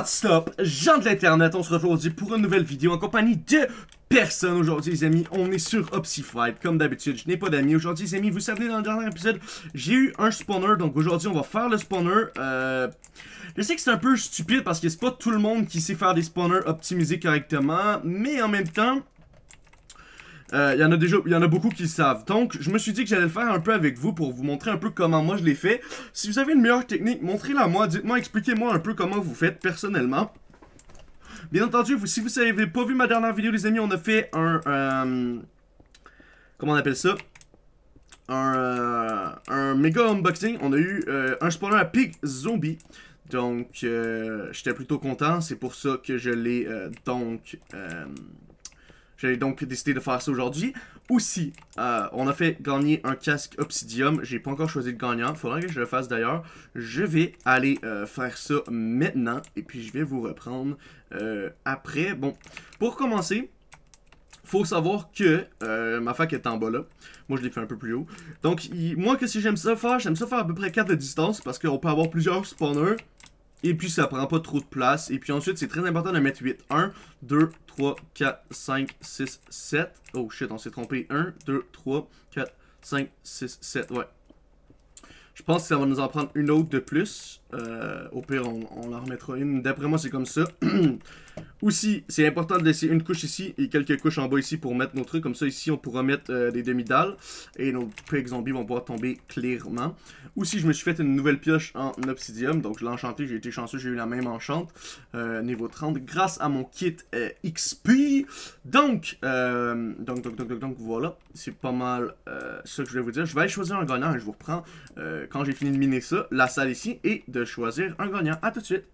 What's up, gens de l'internet, on se retrouve aujourd'hui pour une nouvelle vidéo en compagnie de personne aujourd'hui les amis, on est sur Opsified, comme d'habitude, je n'ai pas d'amis aujourd'hui les amis, vous savez dans le dernier épisode, j'ai eu un spawner, donc aujourd'hui on va faire le spawner, euh, je sais que c'est un peu stupide parce que c'est pas tout le monde qui sait faire des spawners optimisés correctement, mais en même temps, il euh, y en a déjà, il y en a beaucoup qui savent. Donc, je me suis dit que j'allais le faire un peu avec vous pour vous montrer un peu comment moi je l'ai fait. Si vous avez une meilleure technique, montrez-la moi. Dites-moi, expliquez-moi un peu comment vous faites personnellement. Bien entendu, si vous n'avez pas vu ma dernière vidéo, les amis, on a fait un... Euh, comment on appelle ça un, euh, un méga unboxing. On a eu un spawner à Pig Zombie. Donc, j'étais plutôt content. C'est pour ça que je l'ai donc j'ai donc décidé de faire ça aujourd'hui. Aussi, euh, on a fait gagner un casque Obsidium. J'ai pas encore choisi de gagnant. il Faudra que je le fasse d'ailleurs. Je vais aller euh, faire ça maintenant. Et puis, je vais vous reprendre euh, après. Bon, pour commencer, faut savoir que ma fac est en bas là. Moi, je l'ai fait un peu plus haut. Donc, moi, que si j'aime ça faire? J'aime ça faire à peu près 4 de distance parce qu'on peut avoir plusieurs spawners. Et puis ça prend pas trop de place. Et puis ensuite, c'est très important de mettre 8. 1, 2, 3, 4, 5, 6, 7. Oh shit, on s'est trompé. 1, 2, 3, 4, 5, 6, 7. Ouais. Je pense que ça va nous en prendre une autre de plus. Euh, au pire, on, on en remettra une. D'après moi, c'est comme ça. Aussi, c'est important de laisser une couche ici et quelques couches en bas ici pour mettre nos trucs. Comme ça, ici, on pourra mettre euh, des demi-dalles. Et nos pigs zombies vont pouvoir tomber clairement. Aussi, je me suis fait une nouvelle pioche en obsidium. Donc, je l'ai enchantée. J'ai été chanceux. J'ai eu la même enchante. Euh, niveau 30. Grâce à mon kit euh, XP. Donc, donc, donc, donc, donc, voilà. C'est pas mal ce que je voulais vous dire. Je vais aller choisir un gagnant je vous reprends quand j'ai fini de miner ça. La salle ici. Et de choisir un gagnant. À tout de suite.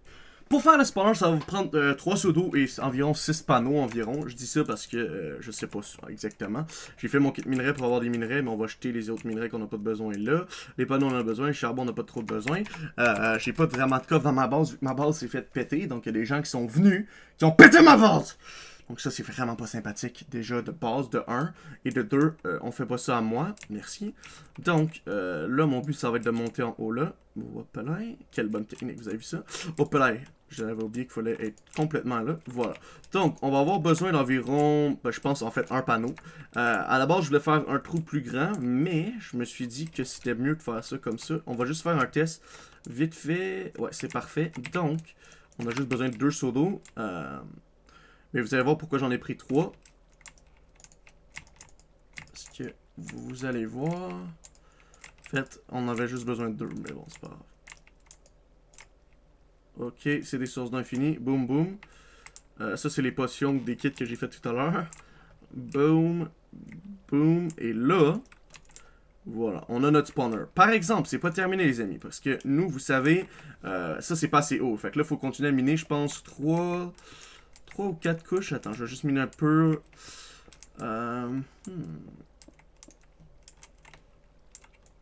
Pour faire le spawner, ça va vous prendre euh, trois 3 et environ 6 panneaux environ. Je dis ça parce que euh, je sais pas exactement. J'ai fait mon kit minerai pour avoir des minerais, mais on va jeter les autres minerais qu'on n'a pas de besoin là. Les panneaux, on en a besoin. charbon, on n'a pas trop besoin. Euh, euh J'ai pas vraiment de coffre dans ma base, vu que ma base s'est faite péter. Donc, il y a des gens qui sont venus, qui ont pété ma base! Donc ça, c'est vraiment pas sympathique déjà de base, de 1. Et de 2, euh, on fait pas ça à moi. Merci. Donc euh, là, mon but, ça va être de monter en haut là. Hop là. Quelle bonne technique, vous avez vu ça? Hop là. J'avais oublié qu'il fallait être complètement là. Voilà. Donc, on va avoir besoin d'environ, ben, je pense, en fait, un panneau. Euh, à la base, je voulais faire un trou plus grand, mais je me suis dit que c'était mieux de faire ça comme ça. On va juste faire un test vite fait. Ouais, c'est parfait. Donc, on a juste besoin de deux seaux d'eau. Euh, mais vous allez voir pourquoi j'en ai pris 3. Parce que vous allez voir... En fait, on avait juste besoin de 2. mais bon, c'est pas grave. Ok, c'est des sources d'infini. Boom, boom. Euh, ça, c'est les potions des kits que j'ai fait tout à l'heure. Boom, boom. Et là, voilà, on a notre spawner. Par exemple, c'est pas terminé, les amis, parce que nous, vous savez, euh, ça, c'est pas assez haut. Fait que là, il faut continuer à miner, je pense, 3 ou 4 couches. Attends, je vais juste miner un peu. Euh, hmm.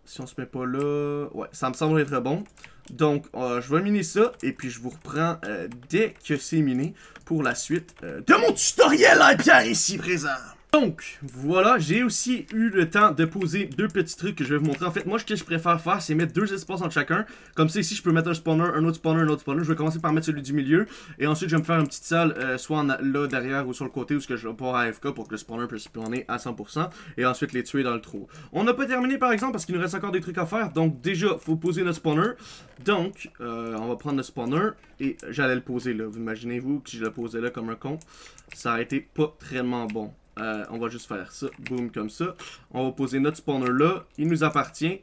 Si on se met pas là... Ouais, ça me semble être bon. Donc, euh, je vais miner ça, et puis je vous reprends euh, dès que c'est miné pour la suite de mon tutoriel, à hein, Pierre, ici présent. Donc, voilà, j'ai aussi eu le temps de poser deux petits trucs que je vais vous montrer. En fait, moi, ce que je préfère faire, c'est mettre deux espaces entre chacun. Comme ça, ici, je peux mettre un spawner, un autre spawner, un autre spawner. Je vais commencer par mettre celui du milieu. Et ensuite, je vais me faire une petite salle, euh, soit là, derrière ou sur le côté, où ce que je vais pouvoir AFK pour que le spawner puisse spawner à 100%. Et ensuite, les tuer dans le trou. On n'a pas terminé, par exemple, parce qu'il nous reste encore des trucs à faire. Donc, déjà, faut poser notre spawner. Donc, euh, on va prendre le spawner. Et j'allais le poser là. Vous imaginez-vous que je le posais là comme un con, ça a été pas très bon. Euh, on va juste faire ça, boom, comme ça. On va poser notre spawner là. Il nous appartient.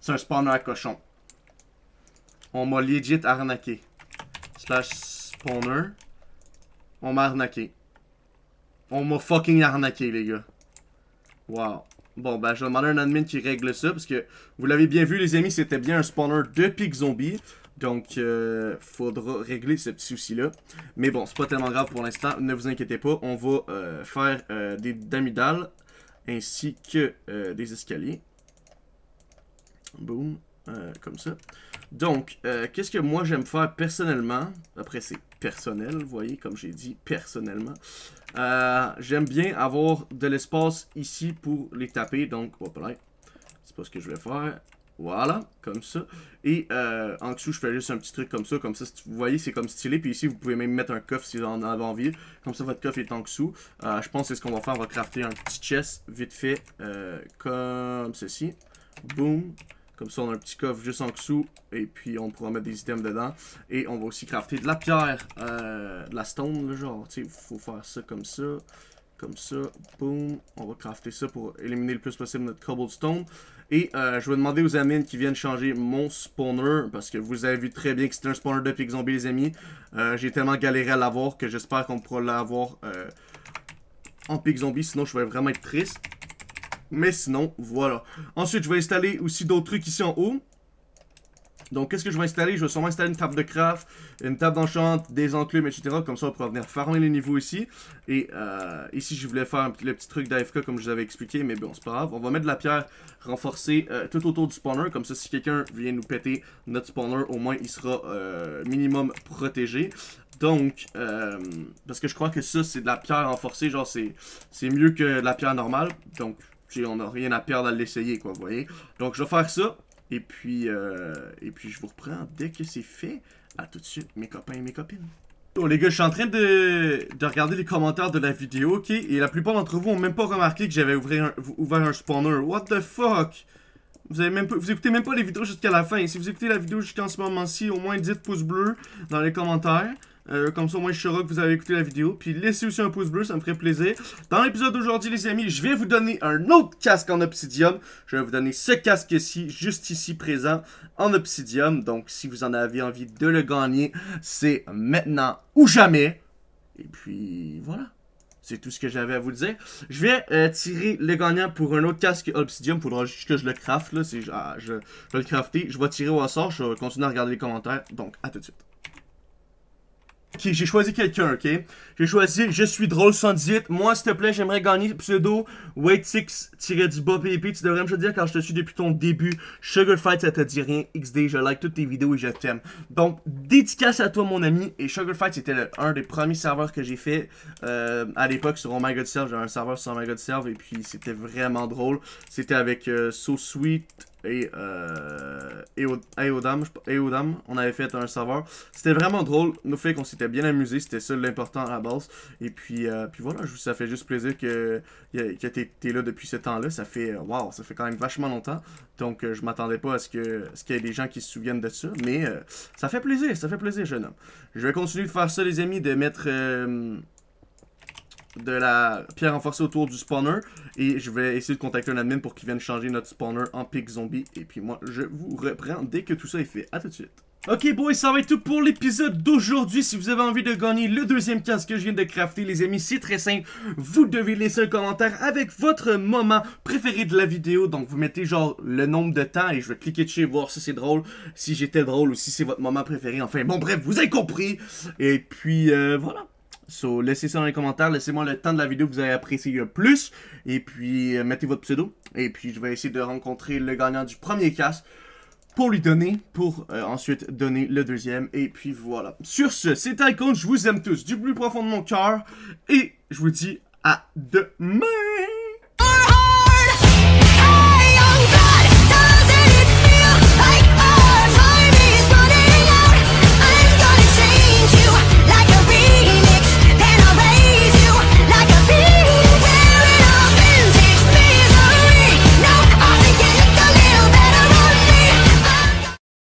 C'est un spawner à cochon. On m'a legit arnaqué. Slash spawner. On m'a arnaqué. On m'a fucking arnaqué, les gars. Wow. Bon, ben, je vais demander à un admin qui règle ça, parce que vous l'avez bien vu, les amis, c'était bien un spawner de pig zombie. Donc, euh, faudra régler ce petit souci-là. Mais bon, c'est pas tellement grave pour l'instant. Ne vous inquiétez pas, on va euh, faire euh, des damidales ainsi que euh, des escaliers. Boom, comme ça. Donc, qu'est-ce que moi j'aime faire personnellement Après, c'est personnel, vous voyez, comme j'ai dit, personnellement. j'aime bien avoir de l'espace ici pour les taper. Donc, hop là, c'est pas ce que je vais faire. Voilà, comme ça. Et euh, en dessous, je fais juste un petit truc comme ça. Comme ça, vous voyez, c'est comme stylé. Puis ici, vous pouvez même mettre un coffre si vous en avez envie. Comme ça, votre coffre est en dessous. Euh, je pense que c'est ce qu'on va faire. On va crafter un petit chest, vite fait, euh, comme ceci. Boom. Comme ça, on a un petit coffre juste en dessous. Et puis, on pourra mettre des items dedans. Et on va aussi crafter de la pierre, de la stone, genre. Tu sais, il faut faire ça comme ça. Comme ça, boum, on va crafter ça pour éliminer le plus possible notre cobblestone. Et euh, je vais demander aux amis qui viennent changer mon spawner, parce que vous avez vu très bien que c'est un spawner de pig zombie les amis. Euh, j'ai tellement galéré à l'avoir que j'espère qu'on pourra l'avoir euh, en pig zombie, sinon je vais vraiment être triste. Mais sinon, voilà. Ensuite, je vais installer aussi d'autres trucs ici en haut. Donc, qu'est-ce que je vais installer Je vais sûrement installer une table de craft, une table d'enchant, des enclumes, etc. Comme ça, on pourra venir farmer les niveaux ici. Et euh, ici, je voulais faire le petit truc d'AFK comme je vous avais expliqué, mais bon, c'est pas grave. On va mettre de la pierre renforcée euh, tout autour du spawner. Comme ça, si quelqu'un vient nous péter notre spawner, au moins, il sera euh, minimum protégé. Donc, euh, parce que je crois que ça, c'est de la pierre renforcée, genre c'est mieux que la pierre normale. Donc, on n'a rien à perdre à l'essayer, quoi, vous voyez. Donc, je vais faire ça. Et puis, euh, et puis je vous reprends dès que c'est fait. À tout de suite, mes copains et mes copines. Bon les gars, je suis en train de, de regarder les commentaires de la vidéo, ok? Et la plupart d'entre vous ont même pas remarqué que j'avais ouvert, un, spawner. What the fuck? Vous, avez même pas, vous écoutez même pas les vidéos jusqu'à la fin. Et si vous écoutez la vidéo jusqu'en ce moment-ci, au moins dites pouce bleu dans les commentaires. Euh, comme ça, moi, je sûr que vous avez écouté la vidéo. Puis laissez aussi un pouce bleu, ça me ferait plaisir. Dans l'épisode d'aujourd'hui, les amis, je vais vous donner un autre casque en obsidium. Je vais vous donner ce casque-ci, juste ici présent, en obsidium. Donc, si vous en avez envie de le gagner, c'est maintenant ou jamais. Et puis, voilà. C'est tout ce que j'avais à vous dire. Je vais euh, tirer le gagnant pour un autre casque Obsidium. Faudra juste que je le crafte. Là, ah, je, je, vais le crafter. Je vais tirer au sort. Je vais continuer à regarder les commentaires. Donc, à tout de suite. Ok, j'ai choisi quelqu'un, ok? J'ai choisi Je suis drôle 118. Moi, s'il te plaît, j'aimerais gagner pseudo Waitix-du-bas Tu devrais me dire quand je te suis depuis ton début. Sugar Fight, ça te dit rien. XD, je like toutes tes vidéos et je t'aime. Donc, dédicace à toi, mon ami. Et SugarFight, c'était un des premiers serveurs que j'ai fait euh, à l'époque sur Oh My J'avais un serveur sur My Serve et puis c'était vraiment drôle. C'était avec euh, So Sweet et, euh, et, au, et, aux on avait fait un serveur. C'était vraiment drôle, nous fait qu'on s'était bien amusé, c'était ça l'important à base. Et puis, euh, puis voilà, ça fait juste plaisir que, que tu es, là depuis ce temps-là. Ça fait, waouh, ça fait quand même vachement longtemps. Donc euh, je m'attendais pas à ce que ce qu'il y ait des gens qui se souviennent de ça, mais euh, ça fait plaisir, ça fait plaisir, jeune homme. Je vais continuer de faire ça, les amis, de mettre euh, de la pierre renforcée autour du spawner. Et je vais essayer de contacter un admin pour qu'il vienne changer notre spawner en pig zombie. Et puis moi, je vous reprends dès que tout ça est fait. A tout de suite. Ok boys, ça va être tout pour l'épisode d'aujourd'hui. Si vous avez envie de gagner le deuxième casque que je viens de crafter, les amis, c'est très simple. Vous devez laisser un commentaire avec votre moment préféré de la vidéo. Donc vous mettez genre le nombre de temps et je vais cliquer dessus voir si c'est drôle, si j'étais drôle ou si c'est votre moment préféré. Enfin bon bref, vous avez compris. Et puis euh, voilà. So, laissez ça dans les commentaires. Laissez-moi le temps de la vidéo que vous avez apprécié le plus. Et puis, euh, mettez votre pseudo. Et puis, je vais essayer de rencontrer le gagnant du premier casse pour lui donner, pour euh, ensuite donner le deuxième. Et puis, voilà. Sur ce, c'est tycoon Je vous aime tous du plus profond de mon cœur. Et je vous dis à demain!